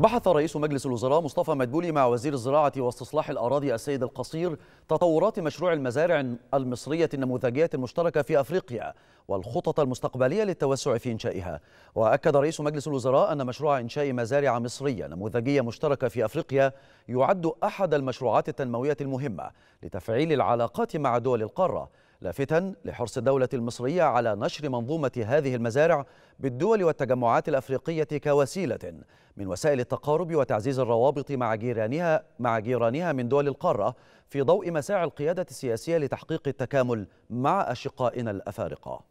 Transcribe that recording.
بحث رئيس مجلس الوزراء مصطفى مدبولي مع وزير الزراعة واستصلاح الأراضي السيد القصير تطورات مشروع المزارع المصرية النموذجية المشتركة في أفريقيا والخطط المستقبلية للتوسع في إنشائها وأكد رئيس مجلس الوزراء أن مشروع إنشاء مزارع مصرية نموذجية مشتركة في أفريقيا يعد أحد المشروعات التنموية المهمة لتفعيل العلاقات مع دول القارة لافتا لحرص الدولة المصرية على نشر منظومة هذه المزارع بالدول والتجمعات الأفريقية كوسيلة من وسائل التقارب وتعزيز الروابط مع جيرانها مع جيرانها من دول القارة في ضوء مساعي القيادة السياسية لتحقيق التكامل مع أشقائنا الأفارقة